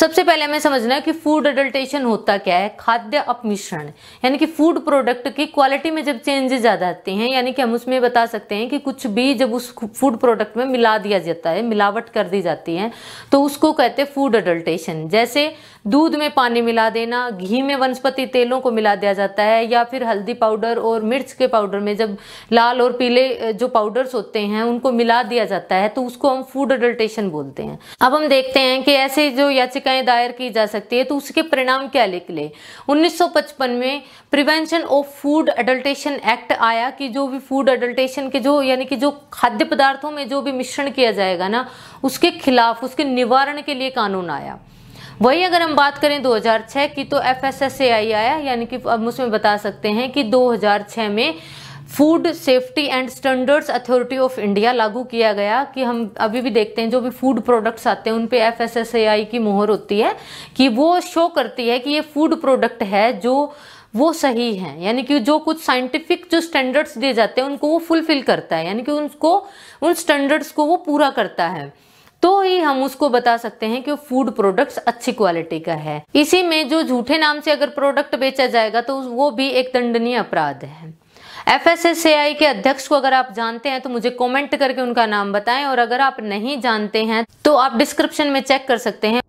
सबसे पहले हमें समझना है कि फूड एडल्टेशन होता क्या है खाद्य अपमिश्रण यानी कि फूड प्रोडक्ट की क्वालिटी में जब चेंजेस आ जाते हैं यानी कि हम उसमें बता सकते हैं कि कुछ भी जब उस फूड प्रोडक्ट में मिला दिया जाता है मिलावट कर दी जाती है तो उसको कहते हैं फूड एडल्टेशन जैसे दूध में पानी मिला देना घी में वनस्पति तेलों को मिला दिया जाता है या फिर हल्दी पाउडर और मिर्च के पाउडर में जब लाल और पीले जो पाउडर्स होते हैं उनको मिला दिया जाता है तो उसको हम फूड एडल्टेशन बोलते हैं अब हम देखते हैं कि ऐसे जो याचिकाएं दायर की जा सकती है तो उसके परिणाम क्या निकले 1955 में prevention of food adulteration act आया कि जो भी फूड एडल्टेशन के जो यानी कि जो खाद्य पदार्थों में जो भी मिश्रण किया जाएगा ना उसके खिलाफ उसके निवारण के लिए कानून आया वही अगर हम बात करें 2006 की तो F S S A I आया यानी कि अब उसमें बता सकते हैं कि 2006 में food safety and standards authority of India लागू किया गया कि हम अभी भी देखते हैं जो भी फूड प्रोडक्ट्स आते हैं उन पे एफएसएसएआई की मोहर होती है कि वो शो करती है कि ये फूड प्रोडक्ट है जो वो सही है यानी कि जो कुछ साइंटिफिक जो स्टैंडर्ड्स दिए जाते हैं उनको वो फुलफिल करता है यानी कि उनको उन स्टैंडर्ड्स को वो पूरा करता है तो ही हम उसको बता सकते हैं कि फूड प्रोडक्ट्स अच्छी क्वालिटी का है इसी में जो झूठे नाम से अगर प्रोडक्ट बेचा जाएगा तो वो भी एक दंडनीय अपराध है एफ के अध्यक्ष को अगर आप जानते हैं तो मुझे कमेंट करके उनका नाम बताएं और अगर आप नहीं जानते हैं तो आप डिस्क्रिप्शन में चेक कर सकते हैं